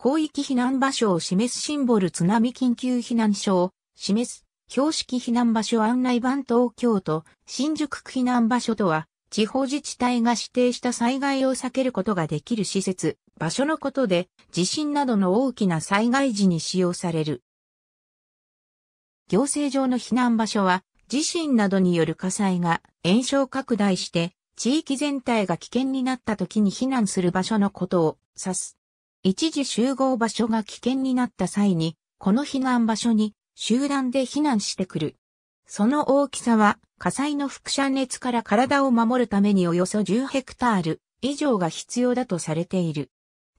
広域避難場所を示すシンボル津波緊急避難所を示す標識避難場所案内版東京都新宿区避難場所とは地方自治体が指定した災害を避けることができる施設、場所のことで地震などの大きな災害時に使用される。行政上の避難場所は地震などによる火災が炎症拡大して地域全体が危険になった時に避難する場所のことを指す。一時集合場所が危険になった際に、この避難場所に集団で避難してくる。その大きさは火災の輻射熱から体を守るためにおよそ10ヘクタール以上が必要だとされている。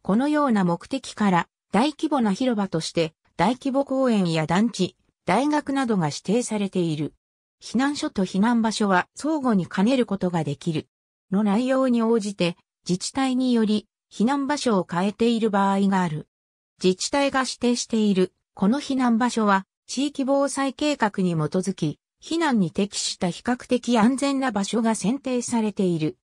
このような目的から大規模な広場として大規模公園や団地、大学などが指定されている。避難所と避難場所は相互に兼ねることができる。の内容に応じて自治体により避難場所を変えている場合がある。自治体が指定している、この避難場所は、地域防災計画に基づき、避難に適した比較的安全な場所が選定されている。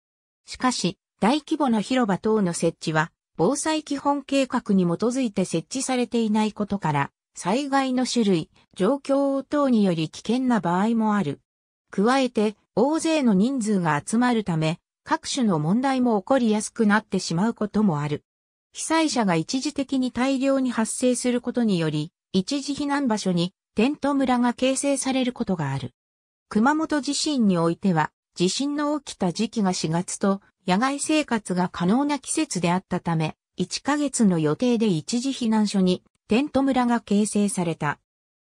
しかし、大規模な広場等の設置は、防災基本計画に基づいて設置されていないことから、災害の種類、状況等により危険な場合もある。加えて、大勢の人数が集まるため、各種の問題も起こりやすくなってしまうこともある。被災者が一時的に大量に発生することにより、一時避難場所にテント村が形成されることがある。熊本地震においては、地震の起きた時期が4月と、野外生活が可能な季節であったため、1ヶ月の予定で一時避難所にテント村が形成された。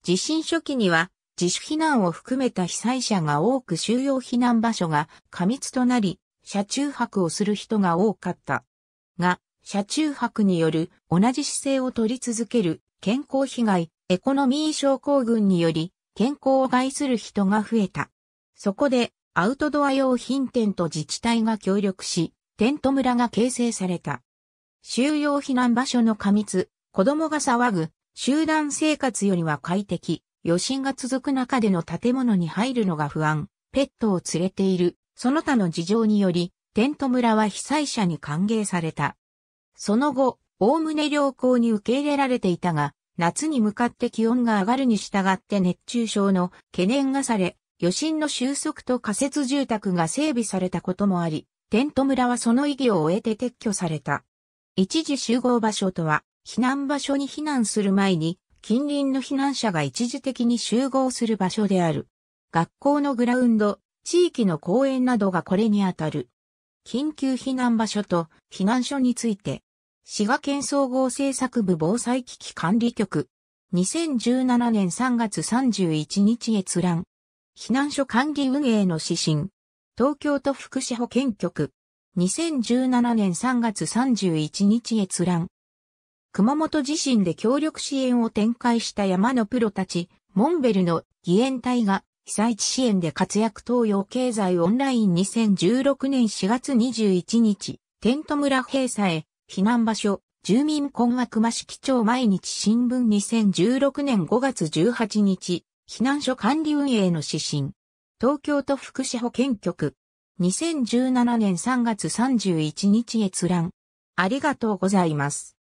地震初期には自主避難を含めた被災者が多く収容避難場所が過密となり、車中泊をする人が多かった。が、車中泊による同じ姿勢を取り続ける健康被害、エコノミー症候群により健康を害する人が増えた。そこでアウトドア用品店と自治体が協力し、テント村が形成された。収容避難場所の過密、子供が騒ぐ、集団生活よりは快適、余震が続く中での建物に入るのが不安、ペットを連れている、その他の事情により、テント村は被災者に歓迎された。その後、おおむね良好に受け入れられていたが、夏に向かって気温が上がるに従って熱中症の懸念がされ、余震の収束と仮設住宅が整備されたこともあり、テント村はその意義を終えて撤去された。一時集合場所とは、避難場所に避難する前に、近隣の避難者が一時的に集合する場所である。学校のグラウンド、地域の公園などがこれにあたる。緊急避難場所と避難所について、滋賀県総合政策部防災危機管理局、2017年3月31日閲覧、避難所管理運営の指針、東京都福祉保健局、2017年3月31日閲覧。熊本地震で協力支援を展開した山のプロたち、モンベルの義援隊が被災地支援で活躍東洋経済オンライン2016年4月21日、テント村閉鎖へ、避難場所、住民困惑増し基調毎日新聞2016年5月18日、避難所管理運営の指針。東京都福祉保健局。2017年3月31日閲覧。ありがとうございます。